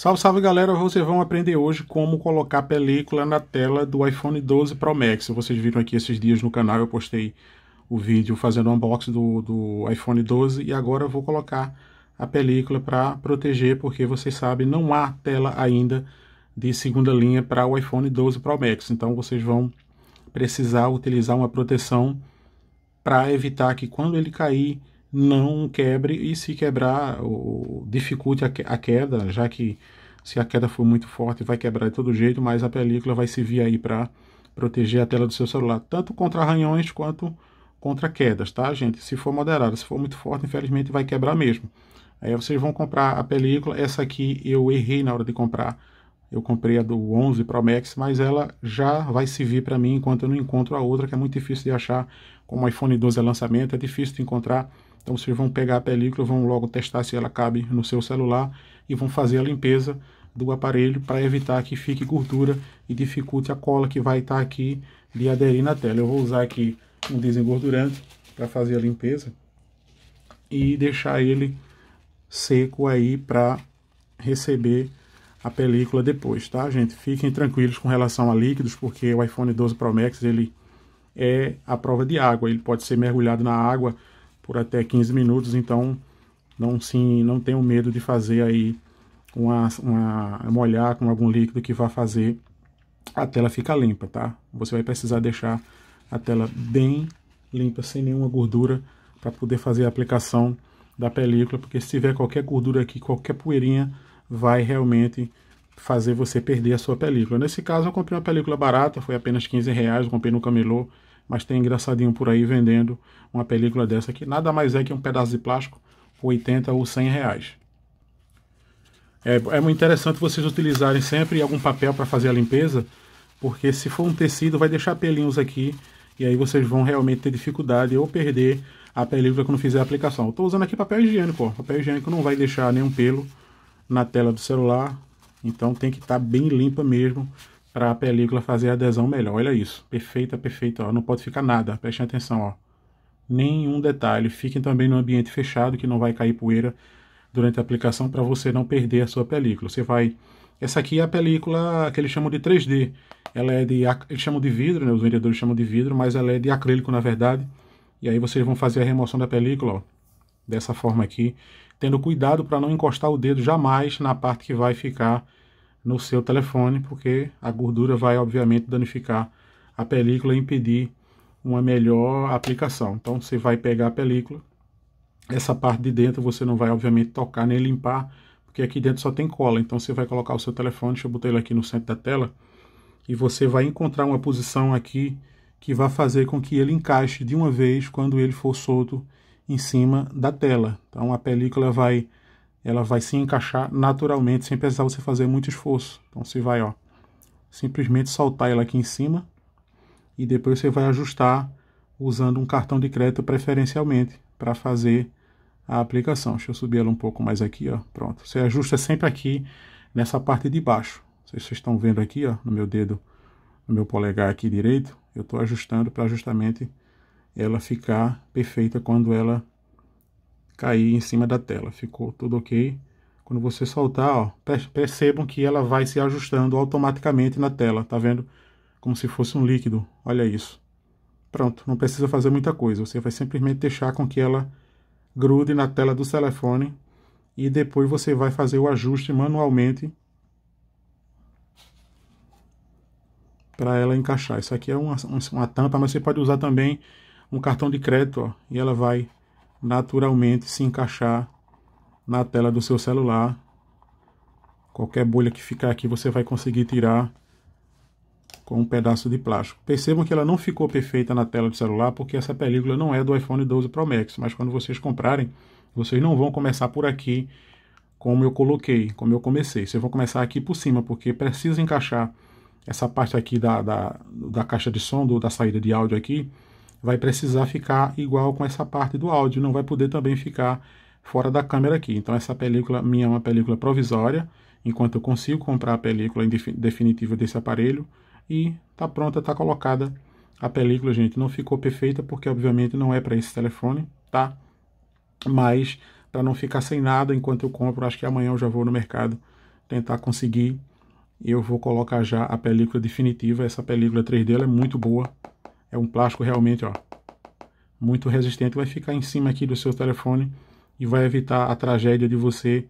Salve, salve galera! Vocês vão aprender hoje como colocar película na tela do iPhone 12 Pro Max. Vocês viram aqui esses dias no canal, eu postei o vídeo fazendo o unboxing do, do iPhone 12 e agora eu vou colocar a película para proteger, porque vocês sabem, não há tela ainda de segunda linha para o iPhone 12 Pro Max. Então vocês vão precisar utilizar uma proteção para evitar que quando ele cair não quebre e se quebrar ou dificulte a queda, já que se a queda for muito forte vai quebrar de todo jeito, mas a película vai servir aí para proteger a tela do seu celular, tanto contra arranhões quanto contra quedas, tá gente? Se for moderada, se for muito forte, infelizmente vai quebrar mesmo. Aí vocês vão comprar a película, essa aqui eu errei na hora de comprar, eu comprei a do 11 Pro Max, mas ela já vai servir para mim enquanto eu não encontro a outra, que é muito difícil de achar, como o iPhone 12 é lançamento, é difícil de encontrar então vocês vão pegar a película, vão logo testar se ela cabe no seu celular e vão fazer a limpeza do aparelho para evitar que fique gordura e dificulte a cola que vai estar tá aqui de aderir na tela. Eu vou usar aqui um desengordurante para fazer a limpeza e deixar ele seco aí para receber a película depois, tá gente? Fiquem tranquilos com relação a líquidos, porque o iPhone 12 Pro Max ele é a prova de água, ele pode ser mergulhado na água por até 15 minutos, então não sim, não tenham medo de fazer aí uma, uma molhar com algum líquido que vá fazer a tela ficar limpa, tá? Você vai precisar deixar a tela bem limpa, sem nenhuma gordura, para poder fazer a aplicação da película, porque se tiver qualquer gordura aqui, qualquer poeirinha, vai realmente fazer você perder a sua película. Nesse caso eu comprei uma película barata, foi apenas 15 reais, comprei no camelô, mas tem engraçadinho por aí vendendo uma película dessa aqui nada mais é que um pedaço de plástico por 80 ou 100 reais. É, é muito interessante vocês utilizarem sempre algum papel para fazer a limpeza, porque se for um tecido vai deixar pelinhos aqui e aí vocês vão realmente ter dificuldade ou perder a película quando fizer a aplicação. Estou usando aqui papel higiênico, ó. papel higiênico não vai deixar nenhum pelo na tela do celular, então tem que estar tá bem limpa mesmo para a película fazer a adesão melhor. Olha isso, perfeita, perfeita, ó. não pode ficar nada, prestem atenção, ó. nenhum detalhe. Fiquem também no ambiente fechado, que não vai cair poeira durante a aplicação para você não perder a sua película. Você vai... Essa aqui é a película que eles chamam de 3D. Ela é de... eles chamam de vidro, né? os vendedores chamam de vidro, mas ela é de acrílico na verdade. E aí vocês vão fazer a remoção da película, ó, dessa forma aqui, tendo cuidado para não encostar o dedo jamais na parte que vai ficar no seu telefone, porque a gordura vai obviamente danificar a película e impedir uma melhor aplicação. Então você vai pegar a película, essa parte de dentro você não vai obviamente tocar nem limpar, porque aqui dentro só tem cola. Então você vai colocar o seu telefone, deixa eu botar ele aqui no centro da tela, e você vai encontrar uma posição aqui que vai fazer com que ele encaixe de uma vez quando ele for solto em cima da tela. Então a película vai ela vai se encaixar naturalmente, sem precisar você fazer muito esforço. Então você vai, ó, simplesmente soltar ela aqui em cima e depois você vai ajustar usando um cartão de crédito preferencialmente para fazer a aplicação. Deixa eu subir ela um pouco mais aqui, ó. Pronto. Você ajusta sempre aqui nessa parte de baixo. Vocês estão vendo aqui, ó, no meu dedo, no meu polegar aqui direito, eu estou ajustando para justamente ela ficar perfeita quando ela cair em cima da tela. Ficou tudo ok. Quando você soltar, ó, percebam que ela vai se ajustando automaticamente na tela, tá vendo? Como se fosse um líquido, olha isso. Pronto, não precisa fazer muita coisa, você vai simplesmente deixar com que ela grude na tela do telefone e depois você vai fazer o ajuste manualmente para ela encaixar. Isso aqui é uma, uma tampa, mas você pode usar também um cartão de crédito ó, e ela vai naturalmente se encaixar na tela do seu celular. Qualquer bolha que ficar aqui você vai conseguir tirar com um pedaço de plástico. Percebam que ela não ficou perfeita na tela do celular, porque essa película não é do iPhone 12 Pro Max, mas quando vocês comprarem, vocês não vão começar por aqui como eu coloquei, como eu comecei. Vocês vão começar aqui por cima, porque precisa encaixar essa parte aqui da, da, da caixa de som, do, da saída de áudio aqui, vai precisar ficar igual com essa parte do áudio, não vai poder também ficar fora da câmera aqui. Então essa película minha é uma película provisória, enquanto eu consigo comprar a película definitiva desse aparelho e tá pronta, tá colocada a película, gente. Não ficou perfeita porque obviamente não é para esse telefone, tá? Mas para não ficar sem nada enquanto eu compro, acho que amanhã eu já vou no mercado tentar conseguir. Eu vou colocar já a película definitiva. Essa película 3D é muito boa, é um plástico realmente ó, muito resistente. Vai ficar em cima aqui do seu telefone e vai evitar a tragédia de você